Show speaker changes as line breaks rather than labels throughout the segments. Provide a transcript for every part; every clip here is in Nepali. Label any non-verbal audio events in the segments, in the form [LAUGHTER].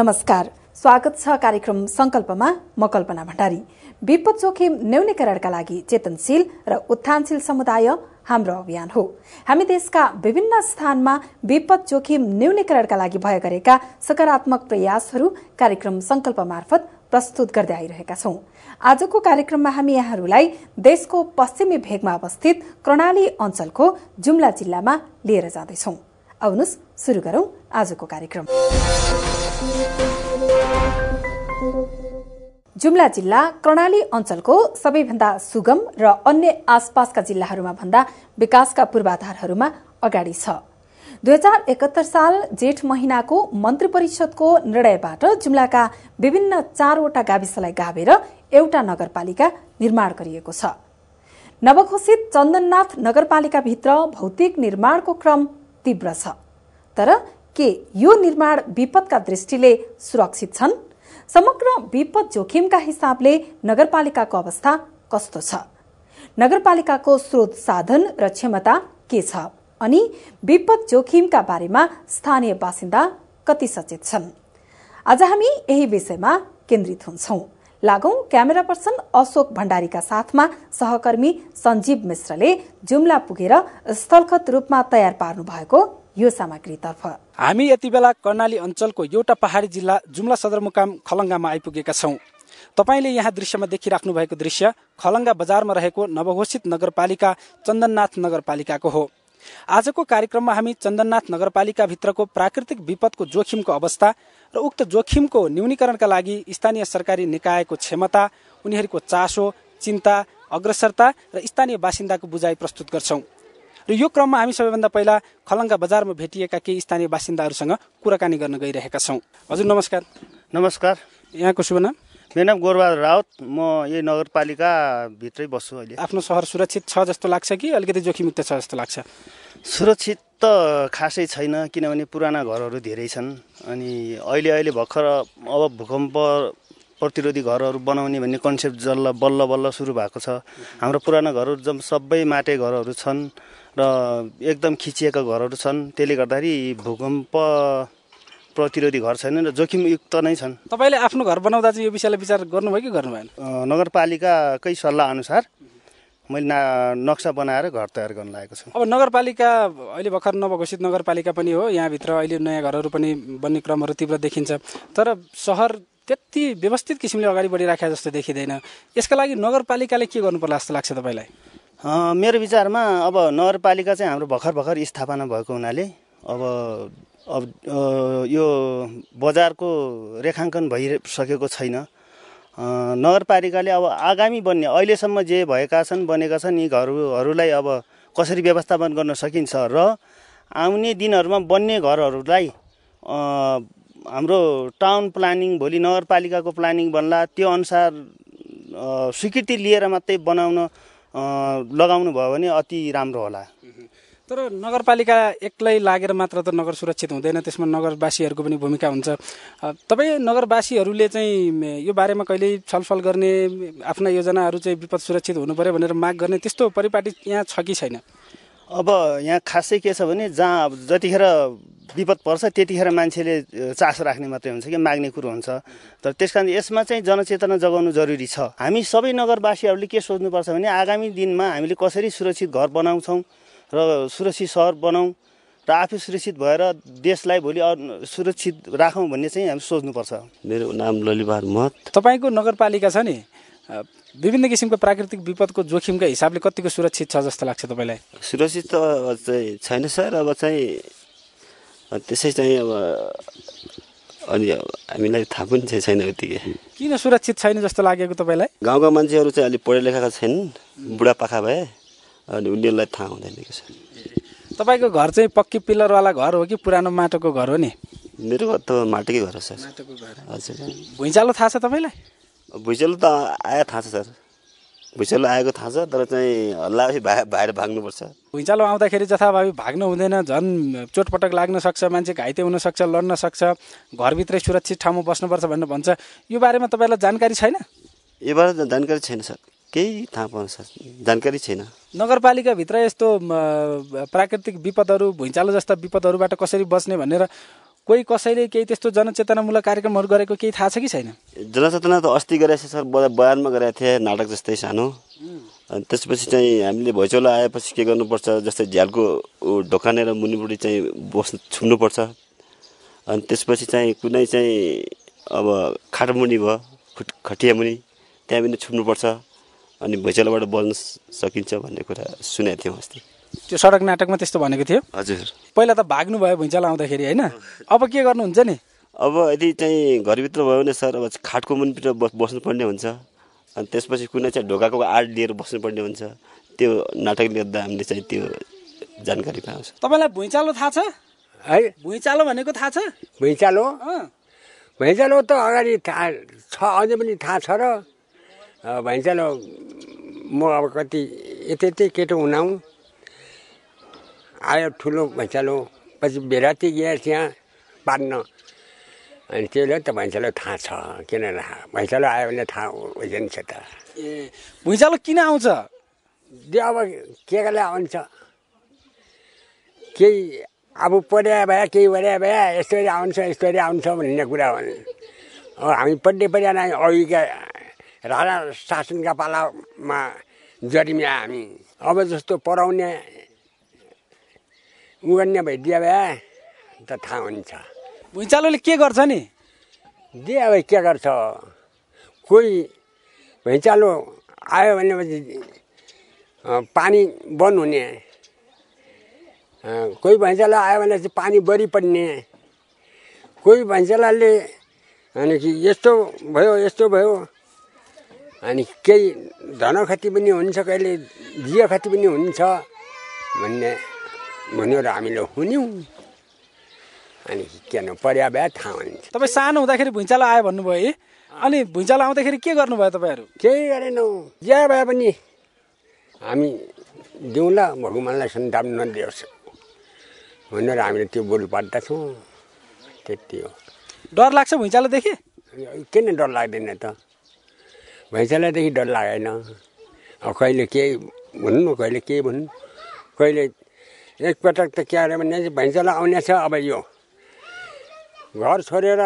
नमस्कार स्वागत छ कार्यक्रम संकल्पमा म कल्पना भण्डारी विपद जोखिम न्यूनीकरणका लागि चेतनशील र उत्थानशील समुदाय हाम्रो अभियान हो हामी देशका विभिन्न स्थानमा विपद जोखिम न्यूनीकरणका लागि भए गरेका सकारात्मक प्रयासहरू कार्यक्रम संकल्प मार्फत प्रस्तुत गर्दै आइरहेका छौं आजको कार्यक्रममा हामी यहाँहरूलाई देशको पश्चिमी भेगमा अवस्थित कर्णाली अञ्चलको जुम्ला जिल्लामा लिएर जाँदैछौँ आउनुहोस् सुरु गरौं आजको कार्यक्रम जुम्ला जिल्ला कर्णाली अञ्चलको सबैभन्दा सुगम र अन्य आसपासका जिल्लाहरूमा भन्दा विकासका पूर्वाधारहरूमा अगाडि छ दुई हजार एकात्तर साल जेठ महिनाको मन्त्री परिषदको निर्णयबाट जुम्लाका विभिन्न चारवटा गाविसलाई गाभेर एउटा नगरपालिका निर्माण गरिएको छ नवघोषित चन्दननाथ नगरपालिकाभित्र भौतिक निर्माणको क्रम तीव्र छ तर के यो निर्माण विपदका दृष्टिले सुरक्षित छन् समग्र विपद जोखिमका हिसाबले नगरपालिकाको अवस्था कस्तो छ नगरपालिकाको स्रोत साधन र क्षमता के छ अनि विपद जोखिमका बारेमा स्थानीय बासिन्दा कति सचेत छन् आज हामी यही विषयमा केन्द्रित हुन्छौँ लागौं क्यामेरा पर्सन अशोक भण्डारीका साथमा सहकर्मी सञ्जीव मिश्रले जुम्ला पुगेर स्थलगत रूपमा तयार पार्नु भएको यो सामग्रीतर्फ
हामी यति बेला कर्णाली अञ्चलको एउटा पहाडी जिल्ला जुम्ला सदरमुकाम खलङ्गामा आइपुगेका छौँ तपाईँले यहाँ दृश्यमा देखिराख्नु भएको दृश्य खलङ्गा बजारमा रहेको नवघोषित नगरपालिका चन्दननाथ नगरपालिकाको हो आजको कार्यक्रममा हामी चन्दननाथ नगरपालिकाभित्रको प्राकृतिक विपदको जोखिमको अवस्था र उक्त जोखिमको न्यूनीकरणका लागि स्थानीय सरकारी निकायको क्षमता उनीहरूको चासो चिन्ता अग्रसरता र स्थानीय बासिन्दाको बुझाइ प्रस्तुत गर्छौँ र यो क्रममा हामी सबैभन्दा पहिला खलङ्गा बजारमा भेटिएका केही स्थानीय बासिन्दाहरूसँग कुराकानी गर्न गइरहेका छौँ हजुर नमस्कार नमस्कार यहाँको शुभ नाम
मेरो नाम गोरबहादुर रावत म यही नगरपालिकाभित्रै बस्छु अहिले आफ्नो सहर सुरक्षित छ जस्तो लाग्छ कि अलिकति जोखिमुक्त छ जस्तो लाग्छ सुरक्षित त खासै छैन किनभने पुराना घरहरू धेरै छन् अनि अहिले अहिले भर्खर अब भूकम्प प्रतिरोधी घरहरू बनाउने भन्ने कन्सेप्ट जल्ल बल्ल बल्ल सुरु भएको छ हाम्रो पुराना घरहरू जब सबै माटे घरहरू छन् र एकदम खिचिएका घरहरू छन् त्यसले गर्दाखेरि भूकम्प प्रतिरोधी घर छैनन् र जोखिमयुक्त नै छन् तपाईँले
आफ्नो घर बनाउँदा चाहिँ यो विषयलाई विचार गर्नुभयो कि गर्नु
भएन नगरपालिकाकै सल्लाह अनुसार मैले ना नक्सा बनाएर घर तयार गर्न लागेको छु
अब नगरपालिका अहिले भर्खर नवघोषित नगरपालिका पनि हो यहाँभित्र अहिले नयाँ घरहरू पनि बन्ने क्रमहरू तीव्र देखिन्छ तर सहर त्यति व्यवस्थित किसिमले अगाडि बढिराखेको जस्तो देखिँदैन यसका लागि नगरपालिकाले के गर्नुपर्ला जस्तो लाग्छ तपाईँलाई
मेरो विचारमा अब नगरपालिका चाहिँ हाम्रो भर्खर भर्खर स्थापना भएको हुनाले अब अब यो बजारको रेखाङ्कन भइसकेको छैन नगरपालिकाले अब आगामी बन्ने अहिलेसम्म जे भएका छन् बनेका छन् यी घरहरूलाई अब कसरी व्यवस्थापन गर्न सकिन्छ र आउने दिनहरूमा बन्ने घरहरूलाई हाम्रो टाउन प्लानिङ भोलि नगरपालिकाको प्लानिङ बन्ला त्यो अनुसार स्वीकृति लिएर मात्रै बनाउन लगाउनु भयो भने अति राम्रो होला
तर नगरपालिका एक्लै लागेर मात्र त नगर सुरक्षित हुँदैन त्यसमा नगरवासीहरूको पनि भूमिका हुन्छ तपाईँ नगरवासीहरूले चाहिँ यो बारेमा कहिले छलफल गर्ने आफ्ना योजनाहरू चाहिँ विपद सुरक्षित हुनु पऱ्यो भनेर माग गर्ने त्यस्तो परिपाटी यहाँ छ कि छैन अब यहाँ खासै के छ भने जहाँ
जतिखेर विपद पर्छ त्यतिखेर मान्छेले चासो राख्ने मात्रै हुन्छ कि माग्ने कुरो हुन्छ तर त्यस कारण यसमा चाहिँ जनचेतना जगाउनु जरुरी छ हामी सबै नगरवासीहरूले के सोच्नुपर्छ भने आगामी दिनमा हामीले कसरी सुरक्षित घर बनाउँछौँ र सुरक्षित सहर बनाउँ र आफै सुरक्षित भएर देशलाई भोलि सुरक्षित राखौँ भन्ने चाहिँ हामी सोच्नुपर्छ
मेरो नाम ललिबार महत
तपाईँको नगरपालिका छ नि विभिन्न किसिमको प्राकृतिक विपदको जोखिमको हिसाबले कतिको सुरक्षित छ जस्तो लाग्छ तपाईँलाई
सुरक्षित त चाहिँ छैन सर अब चाहिँ त्यसै चाहिँ अब अनि हामीलाई थाहा पनि चाहिँ छैन उत्तिकै
किन सुरक्षित छैन जस्तो लागेको तपाईँलाई
गाउँका मान्छेहरू चाहिँ अलिक पढे लेखेका छैनन् बुढापाका भए अनि उनीहरूलाई थाहा हुँदैन कि सर
तपाईँको घर चाहिँ पक्की
पिल्लरवाला घर हो कि पुरानो माटोको घर हो नि मेरो त माटोकै घर हो सर माटोको घर हजुर भुइँचालो थाहा छ तपाईँलाई भुइँचालो त आयो थाहा छ सर भुइँचालो आएको थाहा छ तर चाहिँ हल्ला भए बाहिर भाग्नुपर्छ
भुइँचालो आउँदाखेरि जथाभावी भाग्नु हुँदैन झन् चोटपटक लाग्न सक्छ मान्छे घाइते हुनसक्छ लड्न सक्छ घरभित्रै सुरक्षित ठाउँमा बस्नुपर्छ भनेर भन्छ यो बारेमा तपाईँलाई जानकारी छैन यो बारेमा जानकारी
छैन सर केही थाहा पाउनु सर जानकारी छैन
नगरपालिकाभित्र यस्तो प्राकृतिक विपदहरू भुइँचालो जस्ता विपदहरूबाट कसरी बस्ने भनेर कोही कसैले केही त्यस्तो जनचेतनामूलक कार्यक्रमहरू गरेको केही थाहा छ कि छैन
जनचेतना त अस्ति गरेछ सर बयानमा गरेको थिएँ नाटक जस्तै सानो अनि त्यसपछि चाहिँ हामीले भैँचौलो आएपछि के गर्नुपर्छ जस्तै झ्यालको ढोकानेर मुनिपट्टि चाहिँ बस्नु छुम्नुपर्छ अनि त्यसपछि चाहिँ कुनै चाहिँ अब खाटमुनि भयो खुट खटियामुनि त्यहाँ पनि छुप्नुपर्छ अनि भैँचोलाबाट बल्न सकिन्छ भन्ने कुरा सुनेको थियौँ अस्ति
त्यो सडक नाटकमा त्यस्तो भनेको थियो हजुर पहिला त भाग्नु भयो भुइँचाल आउँदाखेरि होइन अब के गर्नुहुन्छ नि अब यदि चाहिँ घरभित्र भयो भने
सर अब खाटको मुनिभित्र बस्नुपर्ने हुन्छ अनि त्यसपछि कुनै चाहिँ ढोकाको आर्ट लिएर बस्नुपर्ने हुन्छ त्यो नाटक लेख्दा हामीले चाहिँ त्यो जानकारी पाउँछ
तपाईँलाई भुइँचालो थाहा छ
है भुइँचालो भनेको थाहा छ भुइँचालो भैँचालो त अगाडि थाहा छ अझै पनि थाहा छ र भैँचालो म अब कति यतै केटो हुनाउँ आयो ठुलो भैँचालो पछि बिराती गयो त्यहाँ पार्न अनि त्यसले त भैँचालो थाहा छ किन भैँचालो आयो भने थाहा हुँदैन छ त ए भुइँचालो किन आउँछ त्यो अब के कसलाई आउँछ केही अब पर्या भए केही पर्या भए यस्तो आउँछ यस्तो आउँछ भन्ने कुरा भने अब हामी पढ्ने पर्या नै अघिका राजा शासनका पालामा जरिमिया हामी अब जस्तो पढाउने उगन्या भइदियो भए त थाहा हुन्छ भुइँचालोले के गर्छ नि दे भाइ के गर्छ कोही भुइँचालो आयो भनेपछि पानी बन्द हुने कोही भैँचालो आयो भने चाहिँ पानी बढी पर्ने कोही भैँचालाले अनि कि यस्तो भयो यस्तो भयो अनि केही धनखती पनि हुन्छ कहिले जियो खती पनि हुन्छ भन्ने र हामीले हुन्यौँ अनि के भन्नु पर्या भए थाहा हुन्छ
तपाईँ सानो हुँदाखेरि भुइँचालो आयो भन्नुभयो है अनि भुइँचालो आउँदाखेरि के गर्नुभयो तपाईँहरू
केही गरेनौ जे भए पनि हामी दिउँला भगवान्लाई सन्ताप नदियोस् भनेर हामीले त्यो बोल पार्दछौँ त्यति हो डर
लाग्छ भुइँचालोदेखि
किन डर लाग्दैन त भुइँचालोदेखि डर लागेन अब कहिले केही भन्नु कहिले के भन्नु कहिले एकपटक त के अरे भने भैँसालाई आउने छ अब यो घर छोडेर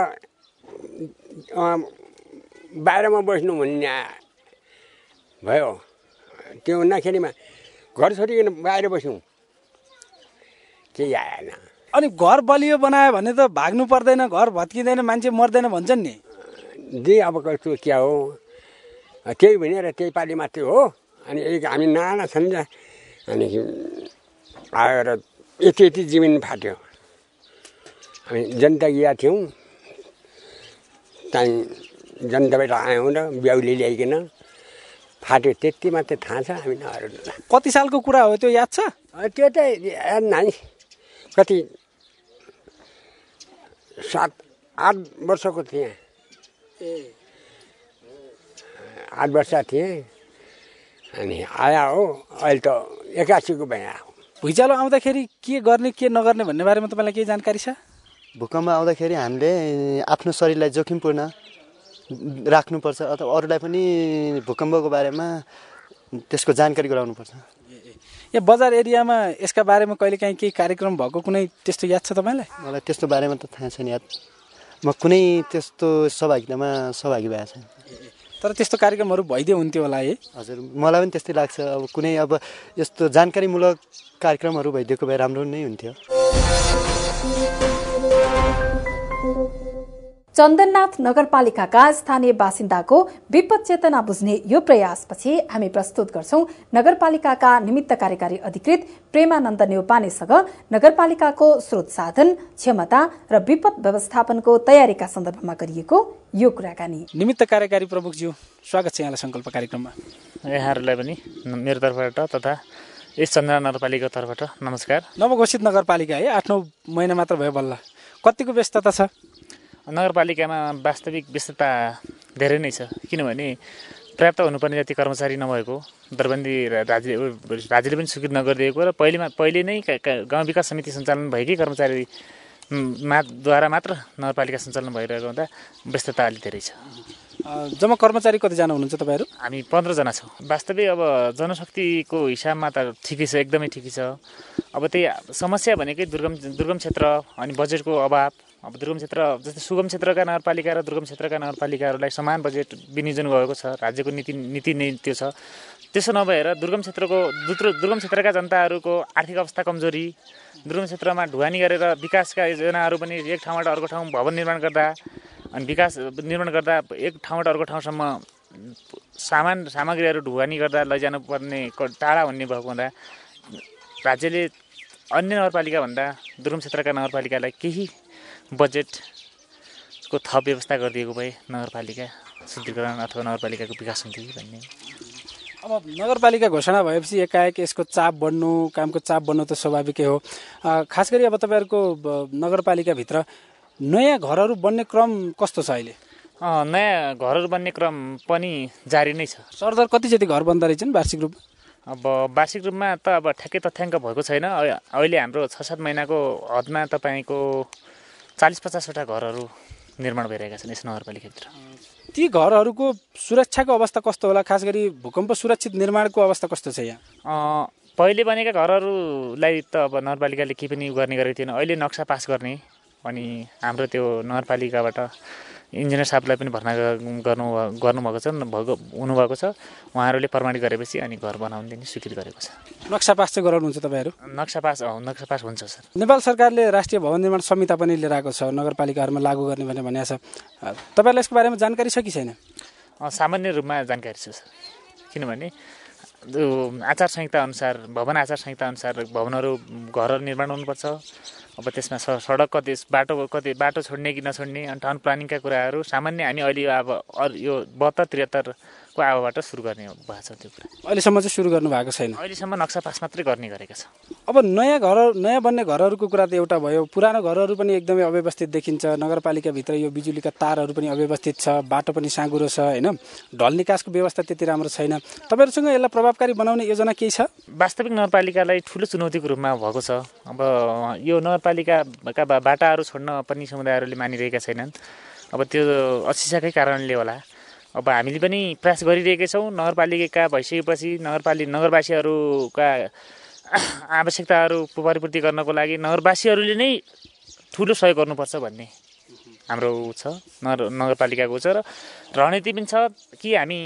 बाहिरमा बस्नु भन्ने भयो त्यो हुँदाखेरिमा घर छोडिकन बाहिर बस्यौँ केही आएन
अनि घर बलियो बनायो भने त भाग्नु पर्दैन घर भत्किँदैन मान्छे मर्दैन भन्छन् नि
जे अब कस्तो क्या हो त्यही भनेर त्यही पालि मात्रै हो अनि एक हामी नाना छन् अनि आएर यति यति जमिन फाट्यो हामी जनता गएका थियौँ त्यहाँदेखि जनताबाट आयौँ र ब्याउली ल्याइकन फाट्यो त्यति मात्रै थाहा छ हामी नहरू कति सालको कुरा हो त्यो याद छ त्यो त याद नानी कति सात आठ वर्षको थिएँ आठ वर्ष थिएँ अनि आया हो अहिले त एक्कासीको भइआ भुइँचालो आउँदाखेरि के गर्ने के नगर्ने भन्ने बारेमा
तपाईँलाई केही जानकारी छ
भूकम्प आउँदाखेरि हामीले आफ्नो शरीरलाई जोखिमपूर्ण
राख्नुपर्छ अथवा अरूलाई पनि भूकम्पको बारेमा त्यसको जानकारी गराउनुपर्छ यो बजार एरियामा यसका बारेमा कहिले काहीँ केही कार्यक्रम भएको कुनै त्यस्तो याद छ तपाईँलाई मलाई त्यस्तो बारेमा त थाहा छैन याद म कुनै त्यस्तो सहभागितामा
सहभागी भएको छैन तर त्यस्तो कार्यक्रमहरू भइदियो हुन्थ्यो होला है हजुर मलाई पनि त्यस्तै लाग्छ अब कुनै अब यस्तो जानकारीमूलक कार्यक्रमहरू भइदिएको भए राम्रो नै हुन्थ्यो
चन्दननाथ नगरपालिकाका स्थानीय बासिन्दाको विपद चेतना बुझ्ने यो प्रयासपछि हामी प्रस्तुत गर्छौं नगरपालिकाका निमित्त कार्यकारी अधिकृत प्रेमानन्द नेउपानेसँग नगरपालिकाको स्रोत साधन क्षमता र विपद व्यवस्थापनको तयारीका सन्दर्भमा गरिएको यो कुराकानी
निमित्त कार्यकारी प्रमुखज्यू स्वागत छ यहाँलाई सङ्कल्प कार्यक्रममा यहाँहरूलाई पनि मेरो तर्फबाट तथा यस चन्द्र नगरपालिकाको तर्फबाट नमस्कार नवघोषित नगरपालिका है आठ नौ महिना मात्र भयो बल्ल कतिको व्यस्तता छ नगरपालिकामा वास्तविक व्यस्तता धेरै नै छ किनभने पर्याप्त हुनुपर्ने जति कर्मचारी नभएको दरबन्दी राज्य राज्यले पनि स्वीकृत नगरिदिएको र पहिलेमा पहिले नै गाउँ विकास समिति सञ्चालन भएकै कर्मचारी माद्वारा मात्र नगरपालिका सञ्चालन भइरहेको हुँदा व्यस्तता अलिक धेरै छ जम्मा कर्मचारी कतिजना हुनुहुन्छ तपाईँहरू हामी पन्ध्रजना छौँ वास्तविक अब जनशक्तिको हिसाबमा त ठिकै छ एकदमै ठिकै छ अब त्यही समस्या भनेकै दुर्गम दुर्गम क्षेत्र अनि बजेटको अभाव अब दुर्गम क्षेत्र जस्तै सुगम क्षेत्रका नगरपालिका र दुर्गम क्षेत्रका नगरपालिकाहरूलाई समान बजेट विनियोजन गएको छ राज्यको नीति नीति नै त्यो छ त्यसो नभएर दुर्गम क्षेत्रको दुर्गम क्षेत्रका जनताहरूको आर्थिक अवस्था कमजोरी दुर्गम क्षेत्रमा ढुवानी गरेर विकासका योजनाहरू पनि एक ठाउँबाट अर्को ठाउँ भवन निर्माण गर्दा अनि विकास निर्माण गर्दा एक ठाउँबाट अर्को ठाउँसम्म सामान सामग्रीहरू ढुवानी गर्दा लैजानुपर्ने टाढा हुने भएको हुँदा राज्यले अन्य नगरपालिकाभन्दा दुर्गम क्षेत्रका नगरपालिकालाई केही बजेटको थप व्यवस्था गरिदिएको भए नगरपालिका शुद्धिकरण अथवा नगरपालिकाको विकास हुन्थ्यो कि भन्ने अब नगरपालिका घोषणा
भएपछि एकाएक यसको चाप बढ्नु कामको चाप बढ्नु त स्वाभाविकै हो खास गरी अब तपाईँहरूको नगरपालिकाभित्र नयाँ घरहरू बन्ने क्रम कस्तो छ अहिले
नयाँ घरहरू बन्ने क्रम पनि जारी नै छ सरदर कति जति घर बन्दा रहेछन् वार्षिक रूपमा अब वार्षिक रूपमा त अब ठ्याक्कै तथ्याङ्क भएको छैन अहिले हाम्रो छ सात महिनाको हदमा तपाईँको चालिस पचासवटा घरहरू निर्माण भइरहेका छन् यस नगरपालिकाभित्र
ती घरहरूको सुरक्षाको अवस्था कस्तो होला खास गरी भूकम्प सुरक्षित निर्माणको अवस्था कस्तो छ
यहाँ पहिले बनेका घरहरूलाई त अब नगरपालिकाले केही पनि गर्ने गरेको थिएन अहिले नक्सा पास गर्ने अनि हाम्रो त्यो नगरपालिकाबाट इन्जिनियर साहबलाई पनि भर्ना गर्नु गर्नुभएको छ भएको हुनुभएको छ उहाँहरूले प्रमाणित गरेपछि अनि घर बनाउनु दिने स्वीकृत गरेको छ नक्सा पास चाहिँ गराउनुहुन्छ तपाईँहरू नक्सा पास नक्सा पास हुन्छ सर नेपाल सरकारले
राष्ट्रिय भवन निर्माण संहिता पनि लिएर आएको छ नगरपालिकाहरूमा लागू गर्ने भनेर भनेको छ तपाईँलाई यसको बारेमा जानकारी
छ कि छैन सामान्य रूपमा जानकारी छ सर किनभने आचार अनुसार भवन आचार अनुसार भवनहरू घरहरू निर्माण हुनुपर्छ अब त्यसमा स सडक कति बाटो कति बाटो छोड्ने कि नछोड्ने अनि टाउन प्लानिङका कुराहरू सामान्य हामी अहिले अब यो बहत्तर त्रिहत्तर को आवाबाट सुरु गर्ने भएको छ त्यो
कुरा अहिलेसम्म चाहिँ सुरु गर्नु
भएको छैन अहिलेसम्म नक्सा पास मात्रै गर्ने गरेको छ
अब नयाँ घर नयाँ बन्ने घरहरूको कुरा त एउटा भयो पुरानो घरहरू पनि एकदमै अव्यवस्थित देखिन्छ नगरपालिकाभित्र यो बिजुलीका तारहरू पनि अव्यवस्थित छ बाटो पनि साँगुरो छ होइन ढल निकासको व्यवस्था त्यति राम्रो छैन तपाईँहरूसँग यसलाई प्रभावकारी बनाउने योजना
केही छ वास्तविक नगरपालिकालाई ठुलो चुनौतीको रूपमा भएको छ अब यो नगरपालिकाका बाटाहरू छोड्न पनि समुदायहरूले मानिरहेका छैनन् अब त्यो अशिक्षाकै कारणले होला अब हामीले पनि प्रयास गरिरहेकै छौँ नगरपालिकाका भइसकेपछि नगरपालि नगरवासीहरूका [COUGHS] आवश्यकताहरू परिपूर्ति गर्नको लागि नगरवासीहरूले नै ठुलो सहयोग गर्नुपर्छ भन्ने हाम्रो छ नगर नगरपालिकाको छ र रणनीति पनि छ कि हामी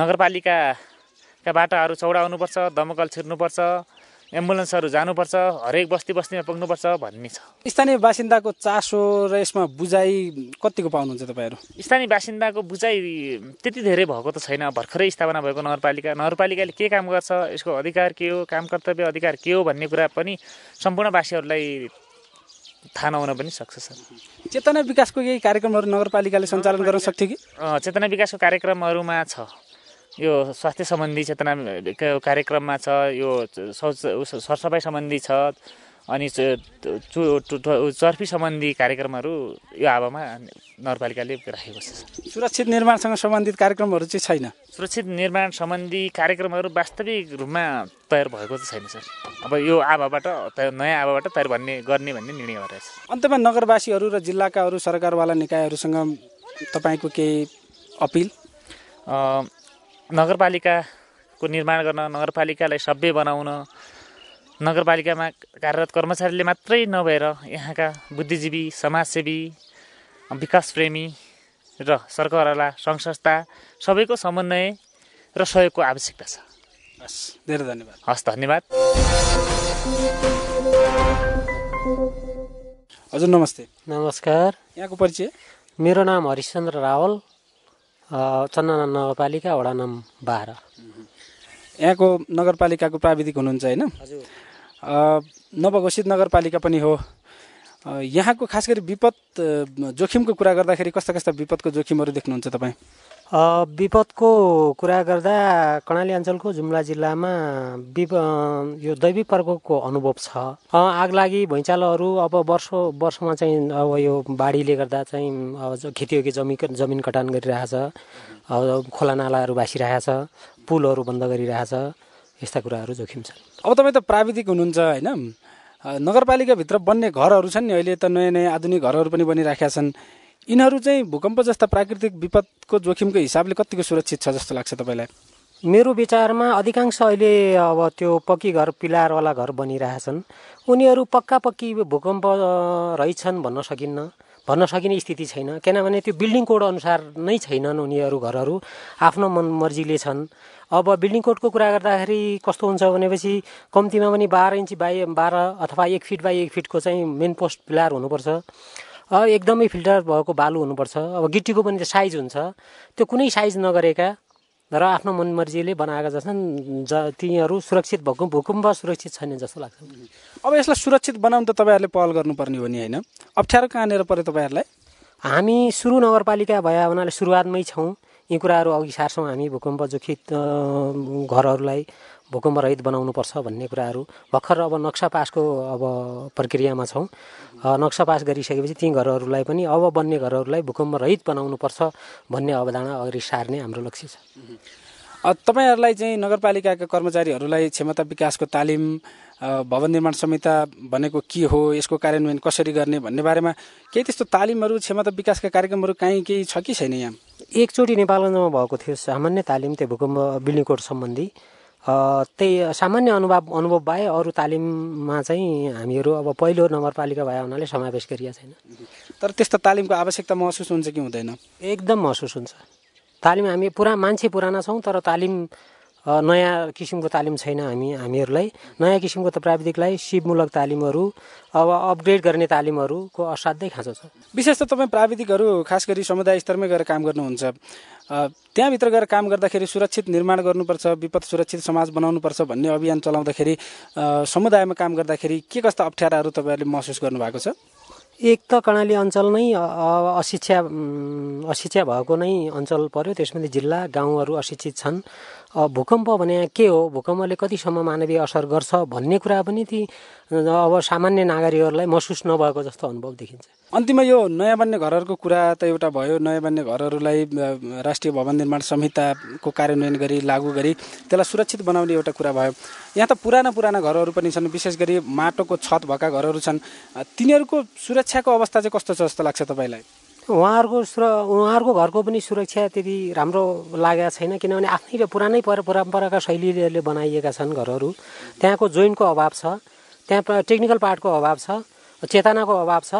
नगरपालिकाका बाटाहरू चौडाउनुपर्छ दमकल छिर्नुपर्छ एम्बुलेन्सहरू जानुपर्छ हरेक बस्ती बस्तीमा पुग्नुपर्छ भन्ने छ
स्थानीय बासिन्दाको चासो र यसमा बुझाइ कतिको पाउनुहुन्छ तपाईँहरू
स्थानीय बासिन्दाको बुझाइ त्यति धेरै भएको त छैन भर्खरै स्थापना भएको नगरपालिका नगरपालिकाले के काम गर्छ यसको अधिकार के हो काम कर्तव्य अधिकार के हो भन्ने कुरा पनि सम्पूर्णवासीहरूलाई थाहा नहुन पनि सक्छ सर
चेतना विकासको केही कार्यक्रमहरू नगरपालिकाले सञ्चालन गर्न सक्थ्यो कि
चेतना विकासको कार्यक्रमहरूमा छ यो स्वास्थ्य सम्बन्धी चेतना कार्यक्रममा छ यो शौच सरसफाइ सम्बन्धी छ अनि चर्फी सम्बन्धी कार्यक्रमहरू यो हावामा नगरपालिकाले राखेको छ
सुरक्षित निर्माणसँग सम्बन्धित कार्यक्रमहरू चाहिँ छैन
सुरक्षित निर्माण सम्बन्धी कार्यक्रमहरू वास्तविक रूपमा तयार भएको चाहिँ छैन सर अब यो आवाबाट नयाँ आवाबाट तयार भन्ने गर्ने भन्ने निर्णय गरेको छ
अन्तमा नगरवासीहरू र जिल्लाका अरू सरकारवाला निकायहरूसँग
तपाईँको केही अपिल नगरपालिकाको निर्माण गर्न नगरपालिकालाई सभ्य बनाउन नगरपालिकामा कार्यरत कर्मचारीले मात्रै नभएर यहाँका बुद्धिजीवी समाजसेवी विकासप्रेमी र सरकारवाला सङ्घ संस्था सबैको समन्वय र सहयोगको आवश्यकता छ हस् धेरै धन्यवाद हस् धन्यवाद
हजुर नमस्ते नमस्कार यहाँको परिचय मेरो नाम हरिश्चन्द्र
रावल चन्दना नगरपालिका वडा नम्बर बाह्र यहाँको नगरपालिकाको प्राविधिक हुनुहुन्छ होइन नवघोषित नगरपालिका पनि हो यहाँको खास गरी विपद जोखिमको कुरा गर्दाखेरि कस्ता कस्ता विपदको जोखिमहरू देख्नुहुन्छ तपाईँ विपदको कुरा गर्दा कर्णाली अञ्चलको
जुम्ला जिल्लामा विप यो दैविक प्रकोपको अनुभव छ आग लागि भुइँचालोहरू अब वर्ष वर्षमा चाहिँ अब यो बाढीले गर्दा चाहिँ अब खेतीयोग्य जमिन जमिन कटान गरिरहेछ खोला नालाहरू भाँसिरहेछ पुलहरू बन्द गरिरहेछ
यस्ता कुराहरू जोखिम छन् अब तपाईँ त प्राविधिक हुनुहुन्छ होइन नगरपालिकाभित्र बन्ने घरहरू छन् नि अहिले त नयाँ नयाँ आधुनिक घरहरू पनि बनिराखेका छन् यिनीहरू चाहिँ भूकम्प जस्ता प्राकृतिक विपदको जोखिमको हिसाबले कतिको सुरक्षित छ जस्तो लाग्छ तपाईँलाई मेरो विचारमा
अधिकांश अहिले अब त्यो पक्की घर पिलारवाला घर बनिरहेछन् उनीहरू पक्का पक्की भूकम्प रहेछन् भन्न सकिन्न भन्न सकिने स्थिति छैन किनभने त्यो बिल्डिङ कोड अनुसार नै छैनन् उनीहरू घरहरू आफ्नो मनमर्जीले छन् अब बिल्डिङ कोडको कुरा गर्दाखेरि कस्तो हुन्छ भनेपछि कम्तीमा पनि बाह्र इन्च बाई बाह्र अथवा एक फिट बाई एक फिटको चाहिँ मेन पोस्ट पिलार हुनुपर्छ एकदमै फिल्टर भएको बालु हुनुपर्छ अब गिटीको पनि त्यो साइज हुन्छ त्यो कुनै साइज नगरेका र आफ्नो मनमर्जीले बनाएका जस्तै
ज तिनीहरू सुरक्षित भएको भूकम्प सुरक्षित छैन जस्तो लाग्छ अब यसलाई सुरक्षित बनाउनु त तपाईँहरूले पहल गर्नुपर्ने हो नि होइन अप्ठ्यारो कहाँनिर पऱ्यो तपाईँहरूलाई हामी सुरु नगरपालिका
भए हुनाले सुरुवातमै छौँ यी कुराहरू अघि सार्छौँ हामी भूकम्प जोखित घरहरूलाई भूकम्परहित बनाउनुपर्छ भन्ने कुराहरू भर्खर अब नक्सा पासको अब प्रक्रियामा छौँ नक्सा पास गरिसकेपछि ती घरहरूलाई पनि अब बन्ने घरहरूलाई भूकम्परहित
बनाउनुपर्छ भन्ने अवधारणा अगाडि सार्ने हाम्रो लक्ष्य
छ
तपाईँहरूलाई चाहिँ नगरपालिकाका कर्मचारीहरूलाई क्षमता विकासको तालिम भवन निर्माण संहिता भनेको के हो यसको कार्यान्वयन कसरी गर्ने भन्ने बारेमा केही त्यस्तो तालिमहरू क्षमता विकासका कार्यक्रमहरू काहीँ केही छ कि छैन यहाँ एकचोटि
नेपालगञ्जमा भएको थियो सामान्य तालिम त्यो भूकम्प बिल्डिङ कोड सम्बन्धी त्यही सामान्य अनुभव अनुभव बाहेक अरू तालिममा चाहिँ हामीहरू अब पहिलो नगरपालिका भए हुनाले समावेश गरिएको छैन
तर त्यस्तो तालिमको आवश्यकता महसुस हुन्छ कि हुँदैन
एकदम महसुस हुन्छ तालिम हामी पुरा मान्छे पुराना छौँ तर तालिम नयाँ किसिमको तालिम छैन हामी हामीहरूलाई नयाँ किसिमको त प्राविधिकलाई सिपमूलक तालिमहरू
अब अपग्रेड गर्ने तालिमहरूको असाध्यै खाँचो छ विशेष त तपाईँ प्राविधिकहरू खास गरी समुदाय स्तरमै गएर काम गर्नुहुन्छ त्यहाँभित्र गएर काम गर्दाखेरि सुरक्षित निर्माण गर्नुपर्छ विपद सुरक्षित समाज बनाउनुपर्छ भन्ने अभियान चलाउँदाखेरि समुदायमा काम गर्दाखेरि के कस्ता अप्ठ्याराहरू तपाईँहरूले महसुस गर्नुभएको छ एक त कर्णाली अञ्चल नै अशिक्षा
अशिक्षा भएको नै अञ्चल पर्यो त्यसमध्ये जिल्ला गाउँहरू अशिक्षित छन् भूकम्प भने के हो भूकम्पले कतिसम्म मानवीय असर गर्छ भन्ने कुरा पनि ती अब सामान्य नागरिकहरूलाई महसुस नभएको जस्तो अनुभव देखिन्छ
अन्तिममा यो नयाँ बन्ने घरहरूको कुरा त एउटा भयो नयाँ बन्ने घरहरूलाई राष्ट्रिय भवन निर्माण संहिताको कार्यान्वयन गरी लागू गरी त्यसलाई सुरक्षित बनाउने एउटा कुरा भयो यहाँ त पुराना पुराना घरहरू पनि छन् विशेष गरी माटोको छत भएका घरहरू छन् तिनीहरूको सुरक्षाको अवस्था चाहिँ कस्तो छ जस्तो लाग्छ तपाईँलाई
उहाँहरूको सुर उहाँहरूको घरको पनि सुरक्षा त्यति राम्रो लागेको छैन किनभने आफ्नै पुरानै पर परम्पराका शैलीहरूले बनाइएका छन् घरहरू त्यहाँको जोइन्टको अभाव छ त्यहाँ टेक्निकल पार्टको अभाव छ चेतनाको अभाव छ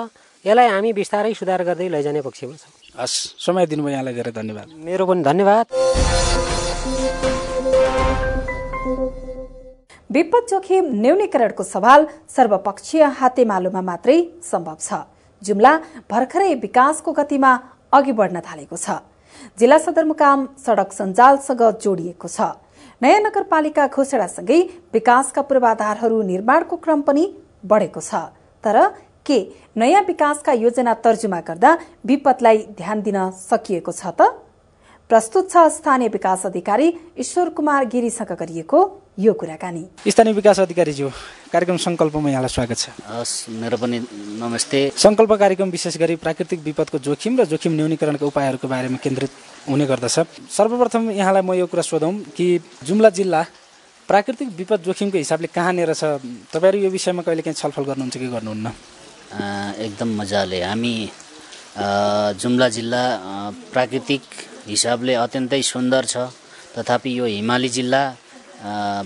यसलाई हामी बिस्तारै सुधार गर्दै लैजाने पक्षमा छौँ
हस् समय दिनुभयो यहाँलाई धेरै धन्यवाद मेरो पनि धन्यवाद
विपद जोखिम न्यूनीकरणको सवाल सर्वपक्षीय हातेमालोमा मात्रै सम्भव छ जुम्ला भर्खरै विकासको गतिमा अघि बढ्न थालेको छ जिल्ला सदरमुकाम सडक सञ्जालसँग जोडिएको छ नयाँ नगरपालिका घोषणासँगै विकासका पूर्वाधारहरू निर्माणको क्रम पनि बढेको छ तर के नयाँ विकासका योजना तर्जुमा गर्दा विपदलाई ध्यान दिन सकिएको छ त प्रस्तुत छ स्थानीय विकास अधिकारी ईश्वर कुमार गिरीसँग गरिएको यो कुराकानी
स्थानीय विकास अधिकारी अधिकारीज्यू कार्यक्रम सङ्कल्पमा यहाँलाई स्वागत छ हस् मेरो पनि नमस्ते सङ्कल्प कार्यक्रम विशेष गरी प्राकृतिक विपदको जोखिम र जोखिम न्यूनीकरणका उपायहरूको बारेमा केन्द्रित हुने गर्दछ सर्वप्रथम यहाँलाई म यो कुरा सोधौँ कि जुम्ला जिल्ला प्राकृतिक विपद जोखिमको हिसाबले कहाँनिर छ तपाईँहरू यो विषयमा कहिले काहीँ छलफल गर्नुहुन्छ कि गर्नुहुन्न एकदम मजाले हामी जुम्ला जिल्ला
प्राकृतिक हिसाबले अत्यन्तै सुन्दर छ तथापि यो हिमाली जिल्ला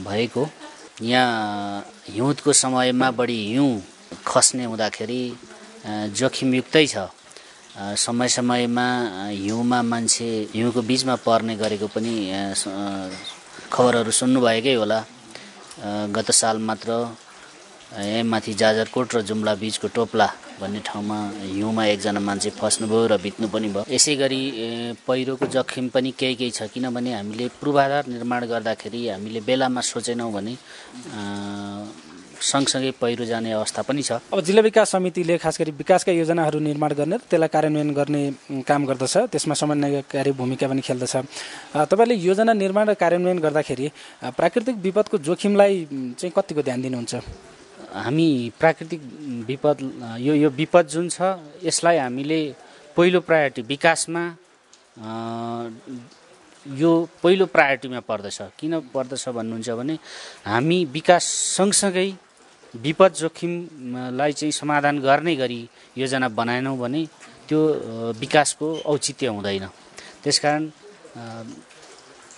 भएको यहाँ हिउँदको समयमा बढी हिउँ खस्ने हुँदाखेरि जोखिमयुक्तै छ समय समयमा हिउँमा मान्छे हिउँको बिचमा पर्ने गरेको पनि खबरहरू सुन्नुभएकै होला गत साल मात्र माथि जाजरकोट र जुम्ला बिचको टोप्ला भन्ने ठाउँमा हिउँमा एकजना मान्छे फस्नुभयो र बित्नु पनि भयो यसै गरी पहिरोको जोखिम पनि केही केही छ किनभने हामीले पूर्वाधार निर्माण गर्दाखेरि हामीले बेलामा सोचेनौँ भने सँगसँगै पहिरो जाने अवस्था पनि छ
अब जिल्ला विकास समितिले खास गरी विकासका योजनाहरू निर्माण गर्ने र त्यसलाई कार्यान्वयन गर्ने काम गर्दछ त्यसमा समन्वयकारी भूमिका पनि खेल्दछ तपाईँले योजना निर्माण र कार्यान्वयन गर्दाखेरि प्राकृतिक विपदको जोखिमलाई चाहिँ कतिको ध्यान दिनुहुन्छ हामी प्राकृतिक
विपद यो यो विपद जुन छ यसलाई हामीले पहिलो प्रायोरिटी विकासमा यो पहिलो प्रायोरिटीमा पर्दछ किन पर्दछ भन्नुहुन्छ भने हामी विकास सँगसँगै विपद जोखिमलाई चाहिँ समाधान गर्ने गरी योजना बनाएनौँ भने त्यो विकासको औचित्य हुँदैन त्यसकारण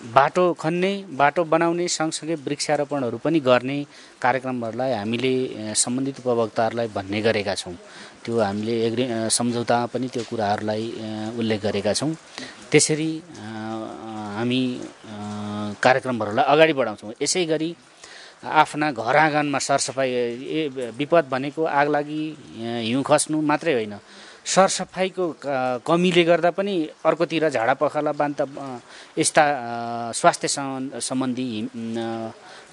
बाटो खन्ने बाटो बनाउने सँगसँगै वृक्षारोपणहरू पनि गर्ने कार्यक्रमहरूलाई हामीले सम्बन्धित उपभोक्ताहरूलाई भन्ने गरेका छौँ त्यो हामीले एग्री सम्झौतामा पनि त्यो कुराहरूलाई उल्लेख गरेका छौँ त्यसरी हामी कार्यक्रमहरूलाई अगाडि बढाउँछौँ यसै गरी आफ्ना घर आँगनमा सरसफाइ विपद भनेको आगलागी हिउँ खस्नु मात्रै होइन सरसफाइको कमीले गर्दा पनि अर्कोतिर झाडा पखाला बान्त यस्ता स्वास्थ्य सम्बन्धी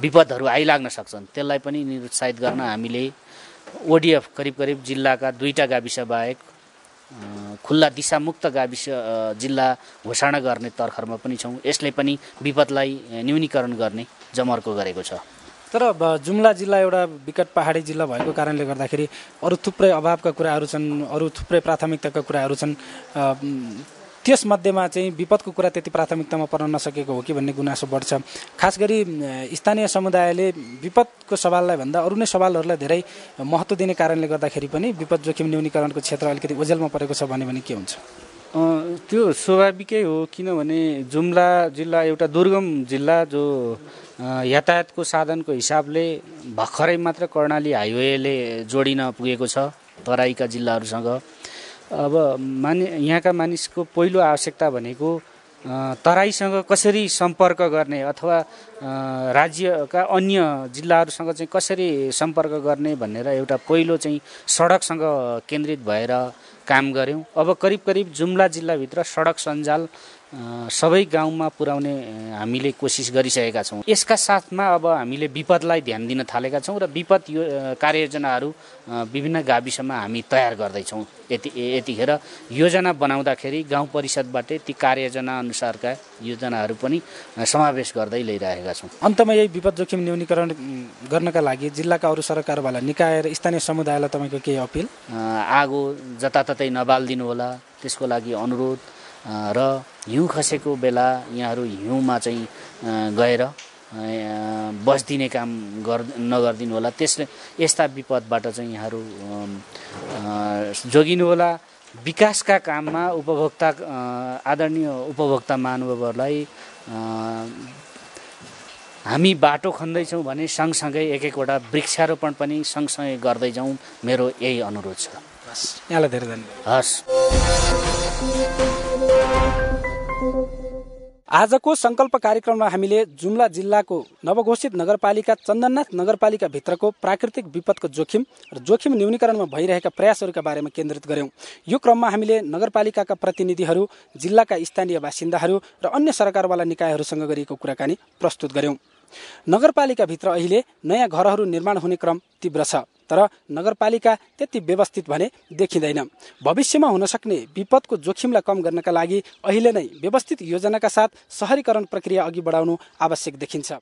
विपदहरू आइलाग्न सक्छन् त्यसलाई पनि निरुत्साहित गर्न हामीले ओडिएफ करिब करिब जिल्लाका दुईवटा गाविस बाहेक खुल्ला दिशामुक्त गाविस जिल्ला घोषणा गर्ने तर्खरमा पनि छौँ यसले पनि विपदलाई न्यूनीकरण गर्ने जमर्को गरेको छ
तर जुम्ला जिल्ला एउटा विकट पहाडी जिल्ला भएको कारणले गर्दाखेरि अरू थुप्रै अभावका कुराहरू छन् अरू थुप्रै प्राथमिकताका कुराहरू छन् त्यसमध्येमा चाहिँ विपदको कुरा त्यति प्राथमिकतामा पर्न नसकेको हो कि भन्ने गुनासो बढ्छ खास गरी स्थानीय समुदायले विपदको सवाललाई भन्दा अरू नै सवालहरूलाई धेरै महत्त्व दिने कारणले गर्दाखेरि पनि विपद जोखिम न्यूनीकरणको क्षेत्र अलिकति ओझेलमा परेको छ भन्यो भने के हुन्छ त्यो
स्वाभाविकै हो किनभने जुम्ला जिल्ला एउटा दुर्गम जिल्ला जो यातायातको साधनको हिसाबले भर्खरै मात्र कर्णाली हाइवेले जोडिन पुगेको छ तराईका जिल्लाहरूसँग अब मानि यहाँका मानिसको पहिलो आवश्यकता भनेको तराईसँग कसरी सम्पर्क गर्ने अथवा राज्यका अन्य जिल्लाहरूसँग चाहिँ कसरी सम्पर्क गर्ने भनेर एउटा पहिलो चाहिँ सडकसँग केन्द्रित भएर काम गऱ्यौँ अब करिब करिब जुम्ला जिल्लाभित्र सडक सञ्जाल सबै गाउँमा पुर्याउने हामीले कोसिस गरिसकेका छौँ यसका साथमा अब हामीले विपदलाई ध्यान दिन थालेका छौँ र विपद यो कार्ययोजनाहरू विभिन्न गाविसमा हामी तयार गर्दैछौँ यति यतिखेर योजना बनाउँदाखेरि गाउँ परिषदबाटै ती कार्ययोजना अनुसारका योजनाहरू पनि समावेश गर्दै लिइरहेका छौँ
अन्तमा यही विपद जोखिम न्यूनीकरण गर्नका लागि जिल्लाका अरू सरकारवाला निकाय र स्थानीय समुदायलाई तपाईँको केही अपिल
आगो जताततै नबालिदिनु होला त्यसको लागि अनुरोध र हिउँ खसेको बेला यहाँहरू हिउँमा चाहिँ गएर बसिदिने काम गर् नगरिदिनु होला त्यसले यस्ता विपदबाट चाहिँ यहाँहरू होला विकासका काममा उपभोक्ता आदरणीय उपभोक्ता महानुभावहरूलाई हामी बाटो खन्दैछौँ भने सँगसँगै एक एकवटा वृक्षारोपण पनि सँगसँगै गर्दै गर्दैछौँ मेरो
यही
अनुरोध छ हस्
यहाँलाई धेरै धन्यवाद हस् आजको संकल्प कार्यक्रममा हामीले जुम्ला जिल्लाको नवघोषित नगरपालिका चन्दननाथ नगरपालिकाभित्रको प्राकृतिक विपदको जोखिम र जोखिम न्यूनीकरणमा भइरहेका प्रयासहरूका बारेमा केन्द्रित गऱ्यौँ यो क्रममा हामीले नगरपालिकाका प्रतिनिधिहरू जिल्लाका स्थानीय बासिन्दाहरू र अन्य सरकारवाला निकायहरूसँग गरिएको कुराकानी प्रस्तुत गऱ्यौँ नगरपालिकाभित्र अहिले नयाँ घरहरू निर्माण हुने क्रम तीव्र छ तर नगरपालिका त्यति व्यवस्थित भने देखिँदैन भविष्यमा हुन सक्ने विपदको जोखिमलाई कम गर्नका लागि अहिले नै व्यवस्थित योजनाका साथ सहरीकरण प्रक्रिया अघि बढाउनु आवश्यक देखिन्छ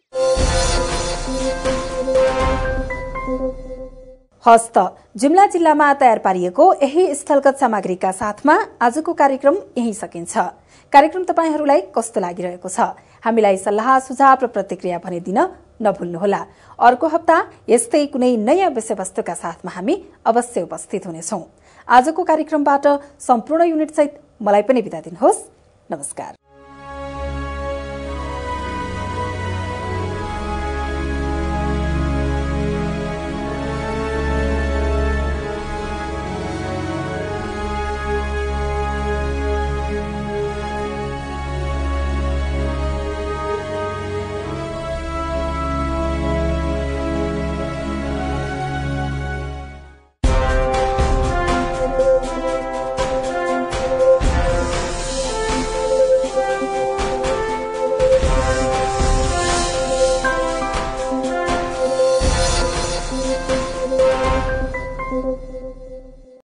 हस्त जुम्ला जिल्लामा तयार पारिएको यही स्थलगत सामग्रीका साथमा आजको कार्यक्रम यही सकिन्छ कार्यक्रम तपाईँहरूलाई कस्तो लागिरहेको छ हामीलाई सल्लाह सुझाव र प्रतिक्रिया भने नभुल्नुहोला अर्को हप्ता यस्तै कुनै नयाँ विषयवस्तुका साथमा हामी अवश्य उपस्थित हुनेछौं आजको कार्यक्रमबाट सम्पूर्ण युनिटसहित मलाई पनि बिदा दिनुहोस् नमस्कार